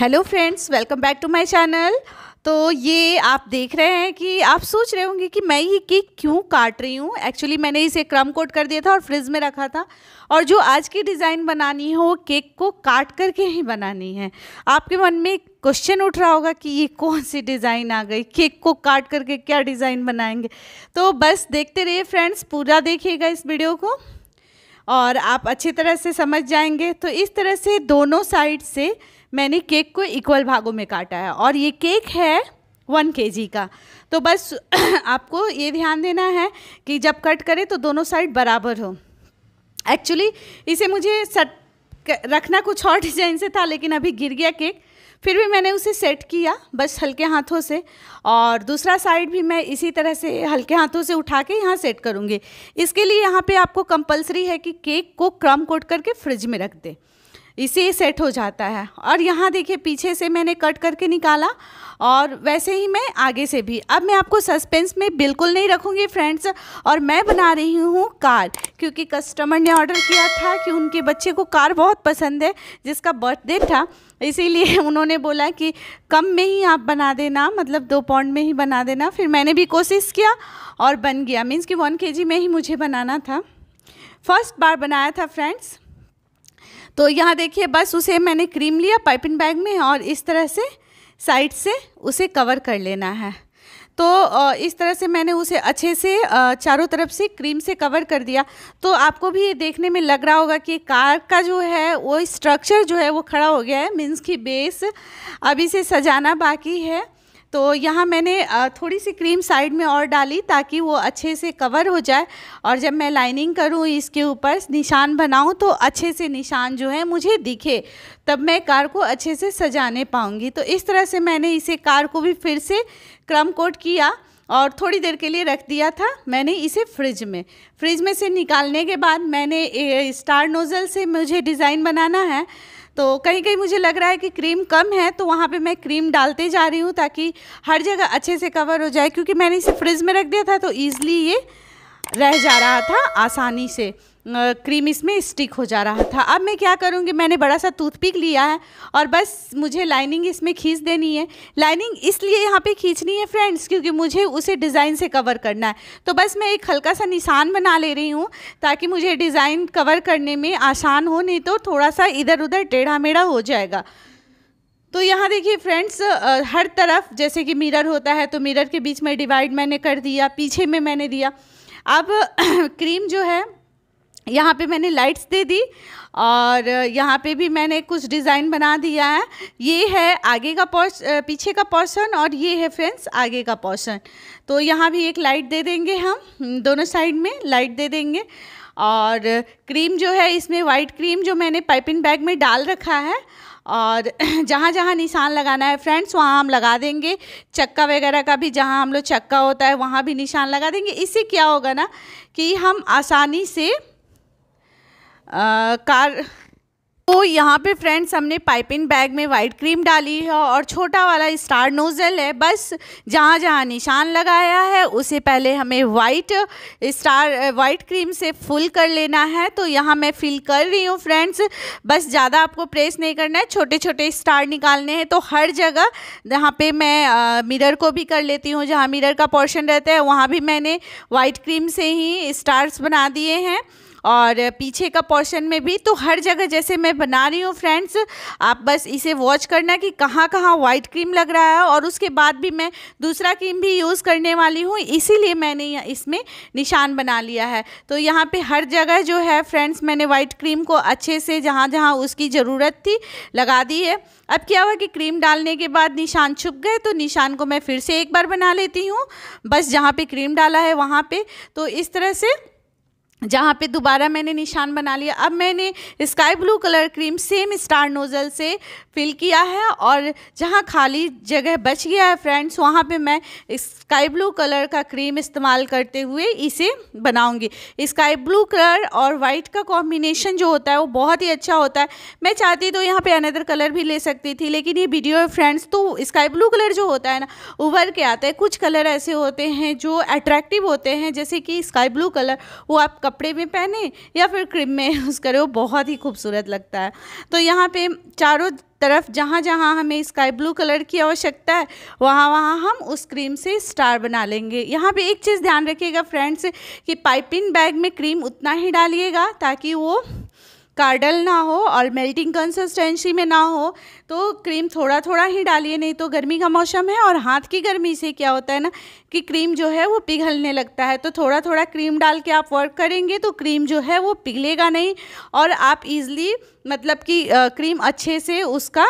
hello friends welcome back to my channel तो ये आप देख रहे हैं कि आप सोच रहे होंगे कि मैं ये केक क्यों काट रही हूँ एक्चुअली मैंने इसे क्रम कोट कर दिया था और फ्रिज में रखा था और जो आज की डिज़ाइन बनानी है वो केक को काट करके ही बनानी है आपके मन में क्वेश्चन उठ रहा होगा कि ये कौन सी डिज़ाइन आ गई केक को काट करके क्या डिज़ाइन बनाएंगे तो बस देखते रहिए फ्रेंड्स पूरा देखिएगा इस वीडियो को और आप अच्छी तरह से समझ जाएंगे तो इस तरह से दोनों साइड से मैंने केक को इक्वल भागों में काटा है और ये केक है वन के जी का तो बस आपको ये ध्यान देना है कि जब कट करें तो दोनों साइड बराबर हो एक्चुअली इसे मुझे सट रखना कुछ और डिज़ाइन से था लेकिन अभी गिर गया केक फिर भी मैंने उसे सेट किया बस हल्के हाथों से और दूसरा साइड भी मैं इसी तरह से हल्के हाथों से उठा के यहाँ सेट करूँगी इसके लिए यहाँ पे आपको कंपलसरी है कि केक को क्रम कोट करके फ्रिज में रख दें इसे सेट हो जाता है और यहाँ देखिए पीछे से मैंने कट करके निकाला और वैसे ही मैं आगे से भी अब मैं आपको सस्पेंस में बिल्कुल नहीं रखूँगी फ्रेंड्स और मैं बना रही हूँ कार क्योंकि कस्टमर ने ऑर्डर किया था कि उनके बच्चे को कार बहुत पसंद है जिसका बर्थडे था इसीलिए उन्होंने बोला कि कम में ही आप बना देना मतलब दो पौंड में ही बना देना फिर मैंने भी कोशिश किया और बन गया मीन्स कि वन के में ही मुझे बनाना था फर्स्ट बार बनाया था फ्रेंड्स तो यहाँ देखिए बस उसे मैंने क्रीम लिया पाइपिंग बैग में और इस तरह से साइड से उसे कवर कर लेना है तो इस तरह से मैंने उसे अच्छे से चारों तरफ से क्रीम से कवर कर दिया तो आपको भी ये देखने में लग रहा होगा कि कार का जो है वो स्ट्रक्चर जो है वो खड़ा हो गया है मीन्स की बेस अभी से सजाना बाकी है तो यहाँ मैंने थोड़ी सी क्रीम साइड में और डाली ताकि वो अच्छे से कवर हो जाए और जब मैं लाइनिंग करूँ इसके ऊपर निशान बनाऊँ तो अच्छे से निशान जो है मुझे दिखे तब मैं कार को अच्छे से सजाने पाऊँगी तो इस तरह से मैंने इसे कार को भी फिर से क्रम कोट किया और थोड़ी देर के लिए रख दिया था मैंने इसे फ्रिज में फ्रिज में से निकालने के बाद मैंने स्टार नोज़ल से मुझे डिज़ाइन बनाना है तो कहीं कहीं मुझे लग रहा है कि क्रीम कम है तो वहाँ पे मैं क्रीम डालते जा रही हूँ ताकि हर जगह अच्छे से कवर हो जाए क्योंकि मैंने इसे फ्रिज में रख दिया था तो ईज़िली ये रह जा रहा था आसानी से क्रीम इसमें स्टिक हो जा रहा था अब मैं क्या करूँगी मैंने बड़ा सा टूथपिक लिया है और बस मुझे लाइनिंग इसमें खींच देनी है लाइनिंग इसलिए यहाँ पे खींचनी है फ्रेंड्स क्योंकि मुझे उसे डिज़ाइन से कवर करना है तो बस मैं एक हल्का सा निशान बना ले रही हूँ ताकि मुझे डिज़ाइन कवर करने में आसान हो नहीं तो थोड़ा सा इधर उधर टेढ़ा मेढ़ा हो जाएगा तो यहाँ देखिए फ्रेंड्स हर तरफ जैसे कि मिरर होता है तो मिरर के बीच में डिवाइड मैंने कर दिया पीछे में मैंने दिया अब क्रीम जो है यहाँ पे मैंने लाइट्स दे दी और यहाँ पे भी मैंने कुछ डिज़ाइन बना दिया है ये है आगे का पोर्स पीछे का पोर्शन और ये है फ्रेंड्स आगे का पोर्शन तो यहाँ भी एक लाइट दे देंगे हम दोनों साइड में लाइट दे देंगे और क्रीम जो है इसमें वाइट क्रीम जो मैंने पाइपिंग बैग में डाल रखा है और जहाँ जहाँ निशान लगाना है फ्रेंड्स वहाँ हम लगा देंगे चक्का वगैरह का भी जहाँ हम लोग चक्का होता है वहाँ भी निशान लगा देंगे इससे क्या होगा ना कि हम आसानी से कार तो यहाँ पे फ्रेंड्स हमने पाइपिंग बैग में वाइट क्रीम डाली है और छोटा वाला स्टार नोज़ल है बस जहाँ जहाँ निशान लगाया है उसे पहले हमें वाइट स्टार वाइट क्रीम से फुल कर लेना है तो यहाँ मैं फिल कर रही हूँ फ्रेंड्स बस ज़्यादा आपको प्रेस नहीं करना है छोटे छोटे स्टार निकालने हैं तो हर जगह जहाँ पर मैं आ, मिरर को भी कर लेती हूँ जहाँ मिरर का पोर्शन रहता है वहाँ भी मैंने वाइट क्रीम से ही स्टार्स बना दिए हैं और पीछे का पोर्शन में भी तो हर जगह जैसे मैं बना रही हूँ फ्रेंड्स आप बस इसे वॉच करना कि कहाँ कहाँ वाइट क्रीम लग रहा है और उसके बाद भी मैं दूसरा क्रीम भी यूज़ करने वाली हूँ इसीलिए मैंने इसमें निशान बना लिया है तो यहाँ पे हर जगह जो है फ्रेंड्स मैंने वाइट क्रीम को अच्छे से जहाँ जहाँ उसकी ज़रूरत थी लगा दी है अब क्या हुआ कि क्रीम डालने के बाद निशान छुप गए तो निशान को मैं फिर से एक बार बना लेती हूँ बस जहाँ पर क्रीम डाला है वहाँ पर तो इस तरह से जहाँ पे दोबारा मैंने निशान बना लिया अब मैंने sky blue colour cream same star nozzle से फिल किया है और जहाँ खाली जगह बच गया है फ्रेंड्स वहाँ पे मैं स्काई ब्लू कलर का क्रीम इस्तेमाल करते हुए इसे बनाऊंगी स्काई ब्लू कलर और वाइट का कॉम्बिनेशन जो होता है वो बहुत ही अच्छा होता है मैं चाहती तो यहाँ पर अनदर कलर भी ले सकती थी लेकिन ये वीडियो फ्रेंड्स तो स्काई ब्लू कलर जो होता है ना उभर के आता है कुछ कलर ऐसे होते हैं जो अट्रैक्टिव होते हैं जैसे कि स्काई ब्लू कलर वो आप कपड़े में पहने या फिर क्रीम में यूज़ करें वो बहुत ही खूबसूरत लगता है तो यहाँ पे चारों तरफ जहाँ जहाँ हमें स्काई ब्लू कलर की आवश्यकता है वहाँ वहाँ हम उस क्रीम से स्टार बना लेंगे यहाँ पे एक चीज़ ध्यान रखिएगा फ्रेंड्स कि पाइपिंग बैग में क्रीम उतना ही डालिएगा ताकि वो कार्डल ना हो और मेल्टिंग कंसिस्टेंसी में ना हो तो क्रीम थोड़ा थोड़ा ही डालिए नहीं तो गर्मी का मौसम है और हाथ की गर्मी से क्या होता है ना कि क्रीम जो है वो पिघलने लगता है तो थोड़ा थोड़ा क्रीम डाल के आप वर्क करेंगे तो क्रीम जो है वो पिघलेगा नहीं और आप ईज़िली मतलब कि क्रीम अच्छे से उसका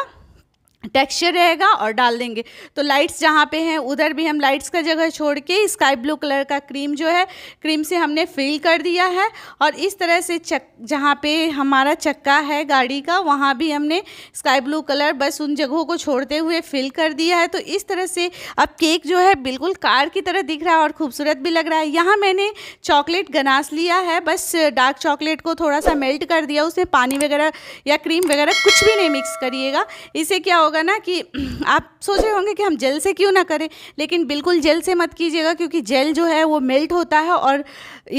टेक्सचर रहेगा और डाल देंगे तो लाइट्स जहाँ पे हैं उधर भी हम लाइट्स का जगह छोड़ के स्काई ब्लू कलर का क्रीम जो है क्रीम से हमने फिल कर दिया है और इस तरह से चक जहाँ पे हमारा चक्का है गाड़ी का वहाँ भी हमने स्काई ब्लू कलर बस उन जगहों को छोड़ते हुए फिल कर दिया है तो इस तरह से अब केक जो है बिल्कुल कार की तरह दिख रहा है और खूबसूरत भी लग रहा है यहाँ मैंने चॉकलेट गनास लिया है बस डार्क चॉकलेट को थोड़ा सा मेल्ट कर दिया उसमें पानी वगैरह या क्रीम वगैरह कुछ भी नहीं मिक्स करिएगा इसे क्या होगा ना कि आप सोच रहे होंगे कि हम जेल से क्यों ना करें लेकिन बिल्कुल जेल से मत कीजिएगा क्योंकि जेल जो है वो मेल्ट होता है और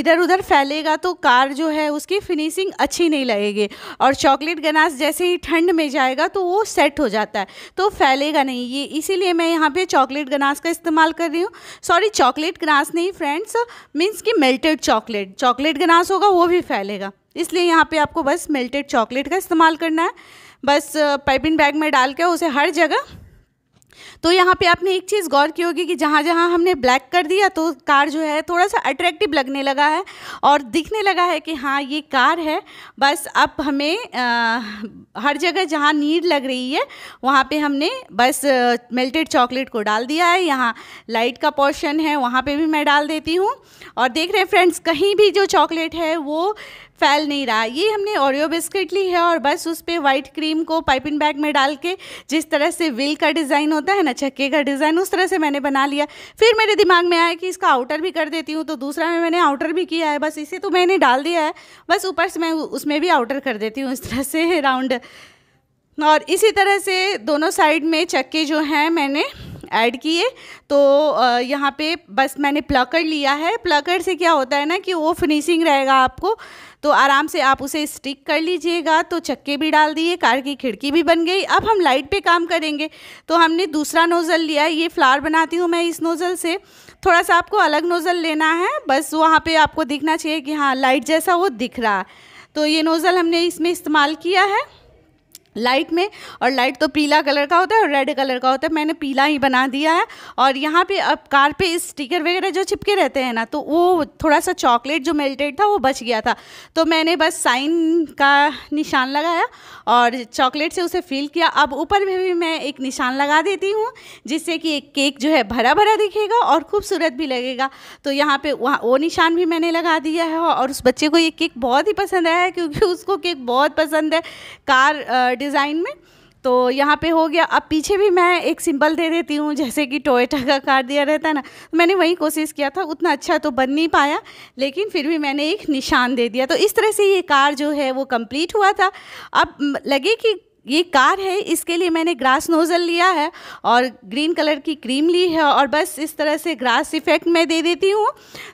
इधर उधर फैलेगा तो कार जो है उसकी फिनिशिंग अच्छी नहीं लगेगी और चॉकलेट गनास जैसे ही ठंड में जाएगा तो वो सेट हो जाता है तो फैलेगा नहीं ये इसीलिए मैं यहाँ पर चॉकलेट गनास का इस्तेमाल कर रही हूँ सॉरी चॉकलेट गनास नहीं फ्रेंड्स मीन्स कि मेल्टेड चॉकलेट चॉकलेट गनास होगा वो भी फैलेगा इसलिए यहाँ पे आपको बस मेल्टेड चॉकलेट का इस्तेमाल करना है बस पाइपिंग बैग में डाल के उसे हर जगह तो यहाँ पे आपने एक चीज़ गौर की होगी कि जहाँ जहाँ हमने ब्लैक कर दिया तो कार जो है थोड़ा सा अट्रैक्टिव लगने लगा है और दिखने लगा है कि हाँ ये कार है बस अब हमें आ, हर जगह जहाँ नीड लग रही है वहाँ पे हमने बस मेल्टेड चॉकलेट को डाल दिया है यहाँ लाइट का पोर्शन है वहाँ पर भी मैं डाल देती हूँ और देख रहे हैं फ्रेंड्स कहीं भी जो चॉकलेट है वो फैल नहीं रहा ये हमने ओरियो बिस्किट ली है और बस उस पर वाइट क्रीम को पाइपिंग बैग में डाल के जिस तरह से व्हील का डिज़ाइन होता है ना छक्के का डिज़ाइन उस तरह से मैंने बना लिया फिर मेरे दिमाग में आया कि इसका आउटर भी कर देती हूँ तो दूसरा में मैंने आउटर भी किया है बस इसे तो मैंने डाल दिया है बस ऊपर से मैं उसमें भी आउटर कर देती हूँ इस तरह से राउंड और इसी तरह से दोनों साइड में चक्के जो हैं मैंने ऐड किए तो यहाँ पे बस मैंने प्लकर लिया है प्लकर से क्या होता है ना कि वो फिनिशिंग रहेगा आपको तो आराम से आप उसे स्टिक कर लीजिएगा तो चक्के भी डाल दिए कार की खिड़की भी बन गई अब हम लाइट पे काम करेंगे तो हमने दूसरा नोज़ल लिया ये फ्लावर बनाती हूँ मैं इस नोज़ल से थोड़ा सा आपको अलग नोज़ल लेना है बस वहाँ पे आपको दिखना चाहिए कि हाँ लाइट जैसा वो दिख रहा तो ये नोज़ल हमने इसमें इस्तेमाल किया है लाइट में और लाइट तो पीला कलर का होता है और रेड कलर का होता है मैंने पीला ही बना दिया है और यहाँ पे अब कार पे स्टिकर वगैरह जो चिपके रहते हैं ना तो वो थोड़ा सा चॉकलेट जो मेल्टेड था वो बच गया था तो मैंने बस साइन का निशान लगाया और चॉकलेट से उसे फिल किया अब ऊपर में भी मैं एक निशान लगा देती हूँ जिससे कि एक केक जो है भरा भरा दिखेगा और खूबसूरत भी लगेगा तो यहाँ पर वहाँ वो निशान भी मैंने लगा दिया है और उस बच्चे को ये केक बहुत ही पसंद आया है क्योंकि उसको केक बहुत पसंद है कार डिज़ाइन में तो यहाँ पे हो गया अब पीछे भी मैं एक सिंबल दे देती हूँ जैसे कि टोयटा का कार दिया रहता है ना तो मैंने वही कोशिश किया था उतना अच्छा तो बन नहीं पाया लेकिन फिर भी मैंने एक निशान दे दिया तो इस तरह से ये कार जो है वो कंप्लीट हुआ था अब लगे कि ये कार है इसके लिए मैंने ग्रास नोज़ल लिया है और ग्रीन कलर की क्रीम ली है और बस इस तरह से ग्रास इफेक्ट मैं दे देती हूँ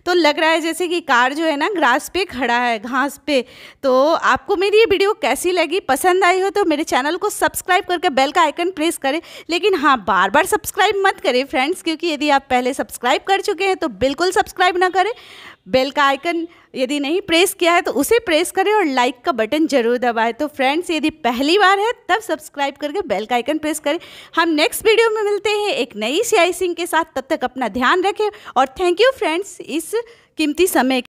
तो लग रहा है जैसे कि कार जो है ना ग्रास पे खड़ा है घास पे तो आपको मेरी ये वीडियो कैसी लगी पसंद आई हो तो मेरे चैनल को सब्सक्राइब करके बेल का आइकन प्रेस करें लेकिन हाँ बार बार सब्सक्राइब मत करें फ्रेंड्स क्योंकि यदि आप पहले सब्सक्राइब कर चुके हैं तो बिल्कुल सब्सक्राइब ना करें बेल का आइकन यदि नहीं प्रेस किया है तो उसे प्रेस करें और लाइक का बटन जरूर दबाएं तो फ्रेंड्स यदि पहली बार है तब सब्सक्राइब करके बेल का आइकन प्रेस करें हम नेक्स्ट वीडियो में मिलते हैं एक नई सियाई सिंह के साथ तब तक अपना ध्यान रखें और थैंक यू फ्रेंड्स इस कीमती समय